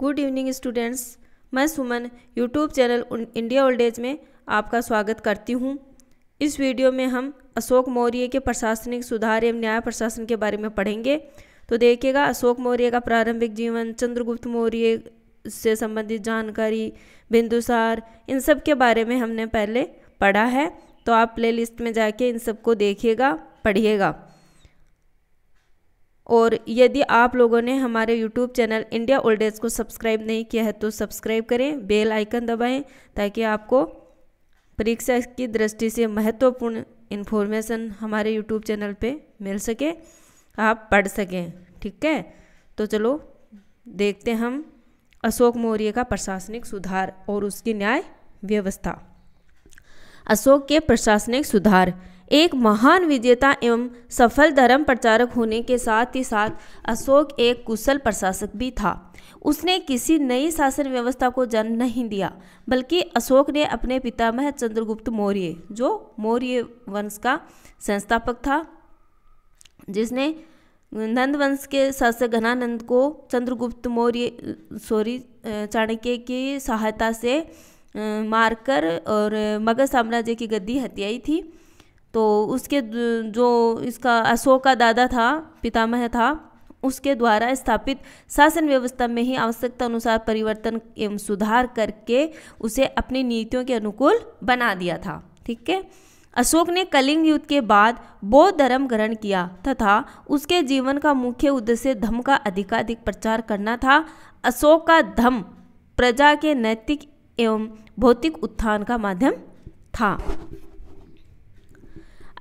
good evening students मैं Suman YouTube channel India old age में आपका स्वागत करती हूँ इस वीडियो में हम अशोक मौर्य के प्रशासनिक सुधार एवं न्याय प्रशासन के बारे में पढ़ेंगे तो देखिएगा अशोक मौर्य का प्रारंभिक जीवन चंद्रगुप्त मौर्य से संबंधित जानकारी बिंदुसार इन सब के बारे में हमने पहले पढ़ा है तो आप प्ले में जाके इन सबको देखिएगा पढ़िएगा और यदि आप लोगों ने हमारे YouTube channel India old age को सब्सक्राइब नहीं किया है तो सब्सक्राइब करें बेल आइकन दबाएं ताकि आपको परीक्षा की दृष्टि से महत्वपूर्ण इन्फॉर्मेशन हमारे यूट्यूब चैनल पे मिल सके आप पढ़ सकें ठीक है तो चलो देखते हैं हम अशोक मौर्य का प्रशासनिक सुधार और उसकी न्याय व्यवस्था अशोक के प्रशासनिक सुधार एक महान विजेता एवं सफल धर्म प्रचारक होने के साथ ही साथ अशोक एक कुशल प्रशासक भी था उसने किसी नई शासन व्यवस्था को जन्म नहीं दिया बल्कि अशोक ने अपने पितामह चंद्रगुप्त मौर्य जो मौर्य वंश का संस्थापक था जिसने नंद वंश के शासक घनानंद को चंद्रगुप्त मौर्य सॉरी चाणक्य की सहायता से मारकर और मगध साम्राज्य की गद्दी हत्याई थी तो उसके जो इसका अशोक का दादा था पितामह था उसके द्वारा स्थापित शासन व्यवस्था में ही आवश्यकता अनुसार परिवर्तन एवं सुधार करके उसे अपनी नीतियों के अनुकूल बना दिया था ठीक है अशोक ने कलिंग युद्ध के बाद बौद्ध धर्म ग्रहण किया तथा उसके जीवन का मुख्य उद्देश्य धम का अधिकाधिक प्रचार करना था अशोक का धम प्रजा के नैतिक एवं भौतिक उत्थान का माध्यम था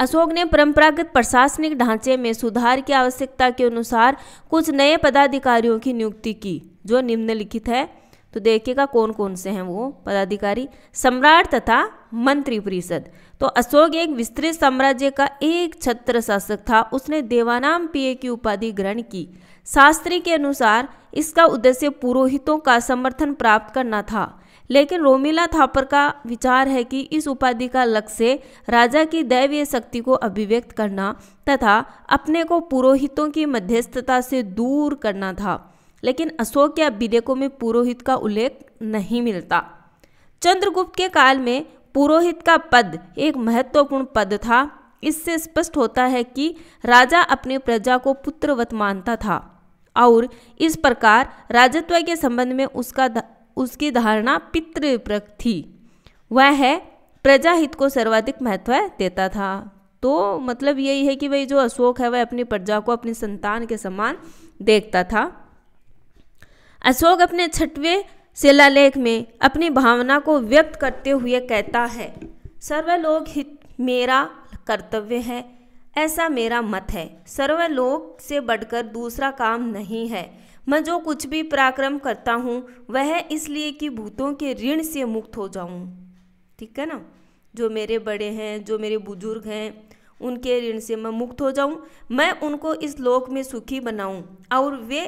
अशोक ने परंपरागत प्रशासनिक ढांचे में सुधार की आवश्यकता के अनुसार कुछ नए पदाधिकारियों की नियुक्ति की जो निम्नलिखित है तो देखिएगा कौन कौन से हैं वो पदाधिकारी सम्राट तथा मंत्री परिषद तो अशोक एक विस्तृत साम्राज्य का एक छत्र शासक था उसने देवानाम पीए की उपाधि ग्रहण की शास्त्री के अनुसार इसका उद्देश्य पुरोहितों का समर्थन प्राप्त करना था लेकिन रोमिला थापर का विचार है कि इस उपाधि का लक्ष्य राजा की दैवीय शक्ति को अभिव्यक्त करना तथा अपने को पुरोहितों की मध्यस्थता से दूर करना था लेकिन अशोक के अभिलेखों में पुरोहित का उल्लेख नहीं मिलता चंद्रगुप्त के काल में पुरोहित का पद एक महत्वपूर्ण पद था इससे स्पष्ट होता है कि राजा अपनी प्रजा को पुत्रवत मानता था और इस प्रकार राजत्व के संबंध में उसका उसकी धारणा पितृप्रक थी वह है हित को सर्वाधिक महत्व देता था तो मतलब यही है कि भाई जो अशोक है वह अपनी प्रजा को अपनी संतान के समान देखता था अशोक अपने छठवें शिलालेख में अपनी भावना को व्यक्त करते हुए कहता है सर्वलोक हित मेरा कर्तव्य है ऐसा मेरा मत है सर्वलोक से बढ़कर दूसरा काम नहीं है मैं जो कुछ भी पराक्रम करता हूँ वह इसलिए कि भूतों के ऋण से मुक्त हो जाऊँ ठीक है ना जो मेरे बड़े हैं जो मेरे बुजुर्ग हैं उनके ऋण से मैं मुक्त हो जाऊँ मैं उनको इस लोक में सुखी बनाऊँ और वे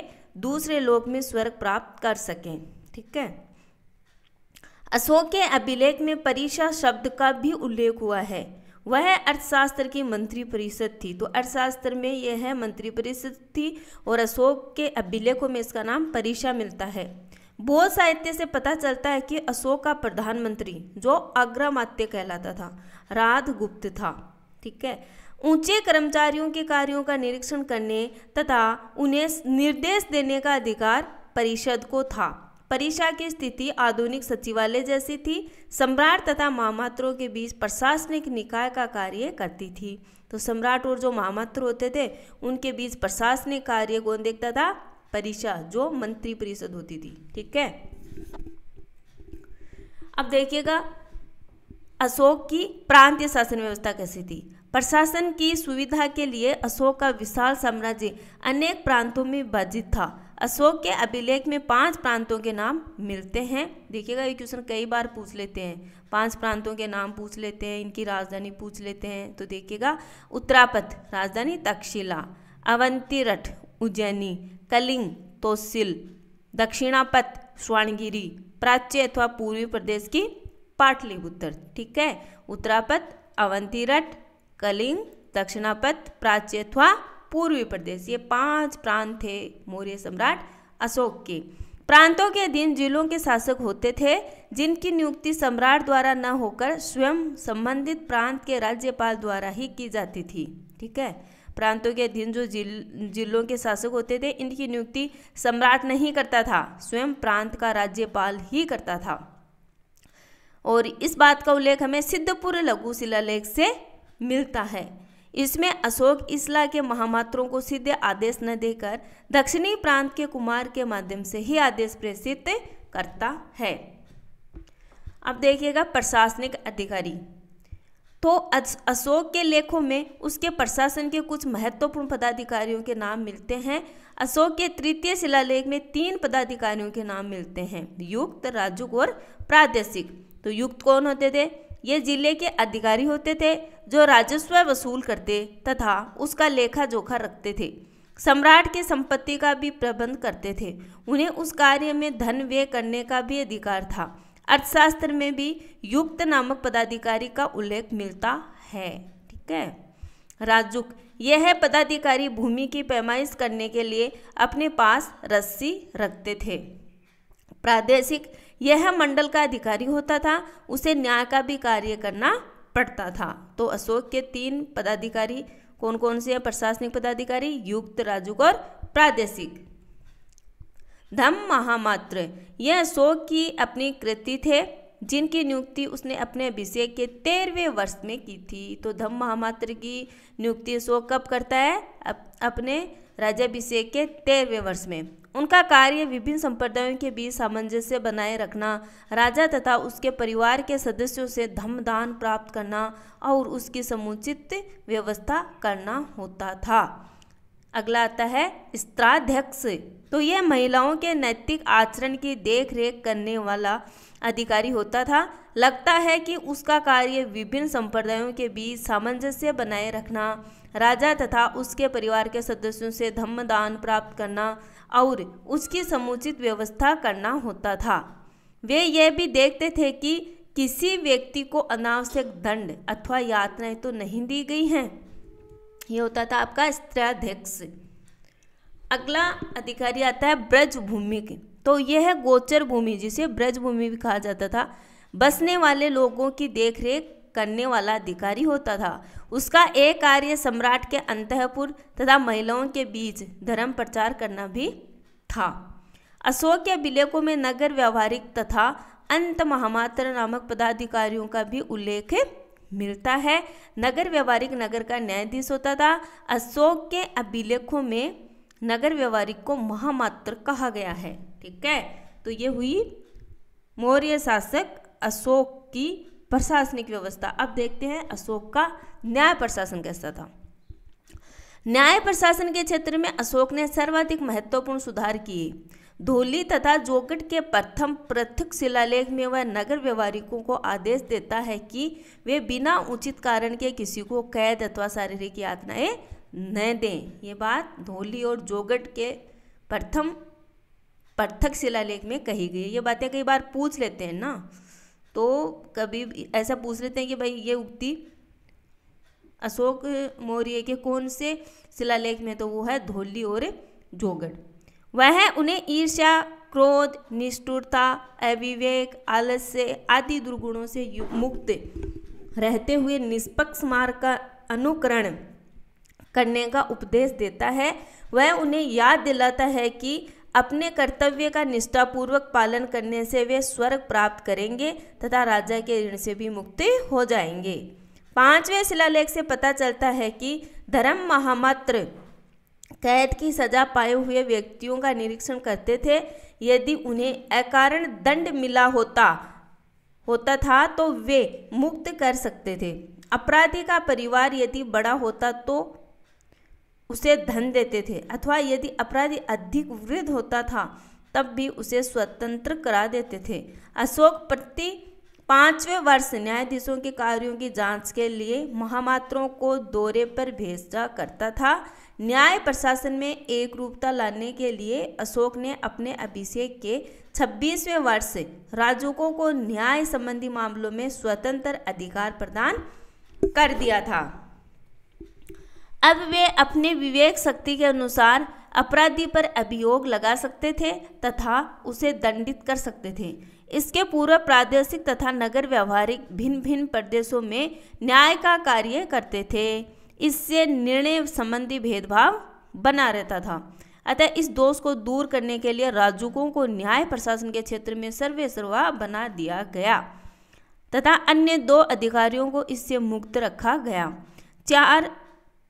दूसरे लोक में स्वर्ग प्राप्त कर सकें ठीक है अशोक के अभिलेख में परीक्षा शब्द का भी उल्लेख हुआ है वह अर्थशास्त्र की मंत्री परिषद थी तो अर्थशास्त्र में यह है मंत्री परिषद थी और अशोक के अभिलेखों में इसका नाम परीक्षा मिलता है बोध साहित्य से पता चलता है कि अशोक का प्रधानमंत्री जो अग्रमात्य कहलाता था राध गुप्त था ठीक है ऊंचे कर्मचारियों के कार्यों का निरीक्षण करने तथा उन्हें निर्देश देने का अधिकार परिषद को था परीक्षा की स्थिति आधुनिक सचिवालय जैसी थी सम्राट तथा महामात्रों के बीच प्रशासनिक निकाय का कार्य करती थी तो सम्राट और जो महामात्र होते थे उनके बीच प्रशासनिक कार्य कौन देखता था परीक्षा जो मंत्री परिषद होती थी ठीक है अब देखिएगा अशोक की प्रांतीय शासन व्यवस्था कैसी थी प्रशासन की सुविधा के लिए अशोक का विशाल साम्राज्य अनेक प्रांतों में विभाजित था अशोक के अभिलेख में पांच प्रांतों के नाम मिलते हैं देखिएगा ये क्वेश्चन कई बार पूछ लेते हैं पांच प्रांतों के नाम पूछ लेते हैं इनकी राजधानी पूछ लेते हैं तो देखिएगा उत्तरापथ राजधानी तक्षशिला अवंतीरठ उज्जैनी कलिंग तोसिल दक्षिणापथ स्वर्णगिरी प्राच्य अथवा पूर्वी प्रदेश की पाटलिपुत्र ठीक है उत्तरापथ अवंतीरठ कलिंग दक्षिणापथ प्राच्य अथवा पूर्वी प्रदेश ये पांच प्रांत थे मौर्य सम्राट अशोक के प्रांतों के अधीन जिलों के शासक होते थे जिनकी नियुक्ति सम्राट द्वारा न होकर स्वयं संबंधित प्रांत के राज्यपाल द्वारा ही की जाती थी ठीक है प्रांतों के अधीन जो जिल जिलों के शासक होते थे इनकी नियुक्ति सम्राट नहीं करता था स्वयं प्रांत का राज्यपाल ही करता था और इस बात का उल्लेख हमें सिद्धपुर लघु शिलालेख से मिलता है इसमें अशोक इसला के महामात्रों को सीधे आदेश न देकर दक्षिणी प्रांत के कुमार के माध्यम से ही आदेश प्रेषित करता है अब देखिएगा प्रशासनिक अधिकारी तो अशोक के लेखों में उसके प्रशासन के कुछ महत्वपूर्ण पदाधिकारियों के नाम मिलते हैं अशोक के तृतीय शिलालेख में तीन पदाधिकारियों के नाम मिलते हैं युक्त राजुक और प्रादेशिक तो युक्त कौन होते थे ये जिले के अधिकारी होते थे जो राजस्व वसूल करते तथा उसका लेखा जोखा रखते थे सम्राट की संपत्ति का भी प्रबंध करते थे उन्हें उस कार्य में धन व्यय करने का भी अधिकार था अर्थशास्त्र में भी युक्त नामक पदाधिकारी का उल्लेख मिलता है ठीक है राजुक यह पदाधिकारी भूमि की पैमाइश करने के लिए अपने पास रस्सी रखते थे प्रादेशिक यह मंडल का अधिकारी होता था उसे न्याय का भी कार्य करना पड़ता था तो अशोक के तीन पदाधिकारी कौन कौन से हैं प्रशासनिक पदाधिकारी युक्त राजुक और प्रादेशिक धम महामात्र यह अशोक की अपनी कृति थे जिनकी नियुक्ति उसने अपने अभिषेक के तेरहवें वर्ष में की थी तो धम्म महामात्र की नियुक्ति अशोक कब करता है अप, अपने राजाभिषेक के तेरहवें वर्ष में उनका कार्य विभिन्न संप्रदायों के बीच सामंजस्य बनाए रखना राजा तथा उसके परिवार के सदस्यों से धमदान प्राप्त करना और उसकी समुचित व्यवस्था करना होता था अगला आता है स्त्राध्यक्ष तो यह महिलाओं के नैतिक आचरण की देखरेख करने वाला अधिकारी होता था लगता है कि उसका कार्य विभिन्न संप्रदायों के बीच सामंजस्य बनाए रखना राजा तथा उसके परिवार के सदस्यों से धम्म दान प्राप्त करना और उसकी समुचित व्यवस्था करना होता था वे यह भी देखते थे कि किसी व्यक्ति को अनावश्यक दंड अथवा यातनाएं तो नहीं दी गई हैं यह होता था आपका स्त्राध्यक्ष अगला अधिकारी आता है ब्रज भूमि के तो यह है गोचर भूमि जिसे ब्रज भूमि भी कहा जाता था बसने वाले लोगों की देखरेख करने वाला अधिकारी होता था उसका एक कार्य सम्राट के अंतपुर तथा महिलाओं के बीच धर्म प्रचार करना भी था अशोक के अभिलेखों में नगर व्यवहारिक तथा अंत महामात्र नामक पदाधिकारियों का भी उल्लेख मिलता है नगर व्यवहारिक नगर का न्यायाधीश होता था अशोक के अभिलेखों में नगर व्यवहारिक को महामात्र कहा गया है ठीक है तो ये हुई मौर्य शासक अशोक की प्रशासनिक व्यवस्था अब देखते हैं अशोक का न्याय प्रशासन कैसा था न्याय प्रशासन के क्षेत्र में अशोक ने सर्वाधिक महत्वपूर्ण सुधार किए धोली तथा जोगट के प्रथम पृथक शिलालेख में वह नगर व्यवहारिकों को आदेश देता है कि वे बिना उचित कारण के किसी को कैद अथवा शारीरिक यातनाएं न दें ये बात धोली और जोगट के प्रथम पृथक शिलालेख में कही गई ये बातें कई बार पूछ लेते हैं ना तो कभी ऐसा पूछ लेते हैं कि भाई ये उक्ति अशोक मौर्य के कौन से शिलालेख में तो वो है धोली और जोगढ़ वह उन्हें ईर्ष्या क्रोध निष्ठुरता अविवेक आलस्य आदि दुर्गुणों से मुक्त रहते हुए निष्पक्ष मार्ग का अनुकरण करने का उपदेश देता है वह उन्हें याद दिलाता है कि अपने कर्तव्य का निष्ठापूर्वक पालन करने से वे स्वर्ग प्राप्त करेंगे तथा राजा के ऋण से भी मुक्ति हो जाएंगे पांचवें शिलालेख से पता चलता है कि धर्म महामात्र कैद की सजा पाए हुए व्यक्तियों का निरीक्षण करते थे यदि उन्हें अकारण दंड मिला होता होता था तो वे मुक्त कर सकते थे अपराधी का परिवार यदि बड़ा होता तो उसे धन देते थे अथवा यदि अपराधी अधिक वृद्ध होता था तब भी उसे स्वतंत्र करा देते थे अशोक प्रति पांचवें वर्ष न्यायाधीशों के कार्यों की जांच के लिए महामात्रों को दौरे पर भेजा करता था न्याय प्रशासन में एक रूपता लाने के लिए अशोक ने अपने अभिषेक के 26वें वर्ष से राजकों को न्याय संबंधी मामलों में स्वतंत्र अधिकार प्रदान कर दिया था अब वे अपने विवेक शक्ति के अनुसार अपराधी पर अभियोग लगा सकते थे तथा उसे दंडित कर सकते थे इसके पूर्व प्रादेशिक तथा नगर व्यवहारिक भिन्न भिन्न प्रदेशों में न्याय का कार्य करते थे इससे निर्णय संबंधी भेदभाव बना रहता था अतः इस दोष को दूर करने के लिए राजुकों को न्याय प्रशासन के क्षेत्र में सर्वे सर्वा बना दिया गया तथा अन्य दो अधिकारियों को इससे मुक्त रखा गया चार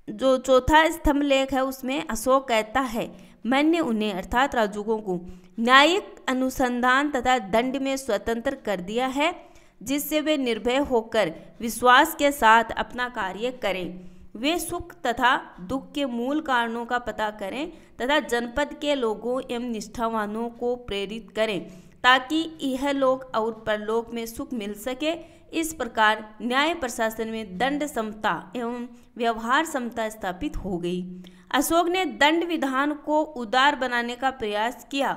जो चौथा स्तंभ लेख है उसमें अशोक कहता है मैंने उन्हें अर्थात राजुकों को न्यायिक अनुसंधान तथा दंड में स्वतंत्र कर दिया है जिससे वे निर्भय होकर विश्वास के साथ अपना कार्य करें वे सुख तथा दुख के मूल कारणों का पता करें तथा जनपद के लोगों एवं निष्ठावानों को प्रेरित करें ताकि यह लोग और परलोक में सुख मिल सके इस प्रकार न्याय प्रशासन में दंड समता एवं व्यवहार समता स्थापित हो गई अशोक ने दंड विधान को उदार बनाने का प्रयास किया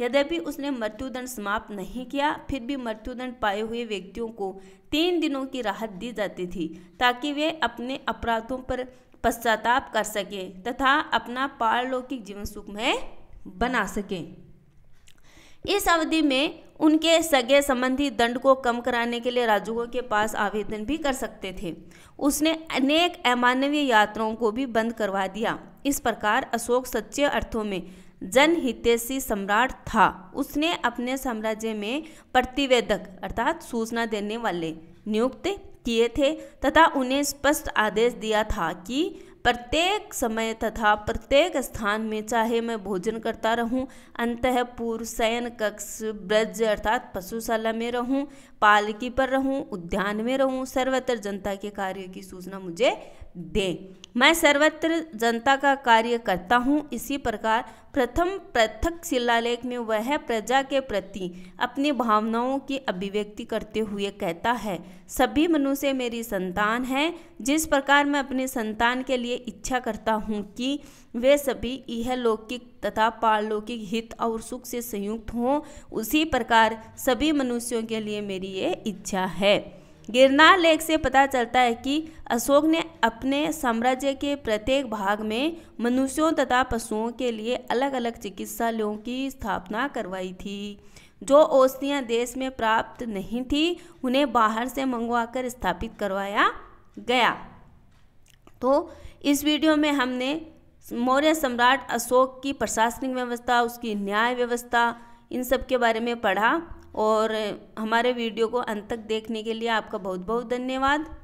यद्यपि उसने मृत्युदंड समाप्त नहीं किया फिर भी मृत्युदंड पाए हुए व्यक्तियों को तीन दिनों की राहत दी जाती थी ताकि वे अपने अपराधों पर पश्चाताप कर सकें तथा अपना पारलौकिक जीवन सुखमय बना सकें इस अवधि में उनके सगे संबंधी दंड को कम कराने के लिए राजगुरु के पास आवेदन भी कर सकते थे उसने अनेक अमानवीय यात्राओं को भी बंद करवा दिया इस प्रकार अशोक सच्चे अर्थों में जनहितेशी सम्राट था उसने अपने साम्राज्य में प्रतिवेदक अर्थात सूचना देने वाले नियुक्त किए थे तथा उन्हें स्पष्ट आदेश दिया था कि प्रत्येक समय तथा प्रत्येक स्थान में चाहे मैं भोजन करता रहूं अंतपुर शयन कक्ष ब्रज अर्थात पशुशाला में रहूं पालकी पर रहूं उद्यान में रहूं सर्वत्र जनता के कार्य की सूचना मुझे दें मैं सर्वत्र जनता का कार्य करता हूँ इसी प्रकार प्रथम पृथक शिलालेख में वह प्रजा के प्रति अपनी भावनाओं की अभिव्यक्ति करते हुए कहता है सभी मनुष्य मेरी संतान हैं जिस प्रकार मैं अपने संतान के लिए इच्छा करता हूँ कि वे सभी यह लौकिक तथा पारलौकिक हित और सुख से संयुक्त हों उसी प्रकार सभी मनुष्यों के लिए मेरी ये इच्छा है गिरनार लेख से पता चलता है कि अशोक ने अपने साम्राज्य के प्रत्येक भाग में मनुष्यों तथा पशुओं के लिए अलग अलग चिकित्सालयों की स्थापना करवाई थी जो औषधियाँ देश में प्राप्त नहीं थी उन्हें बाहर से मंगवाकर स्थापित करवाया गया तो इस वीडियो में हमने मौर्य सम्राट अशोक की प्रशासनिक व्यवस्था उसकी न्याय व्यवस्था इन सब के बारे में पढ़ा और हमारे वीडियो को अंत तक देखने के लिए आपका बहुत बहुत धन्यवाद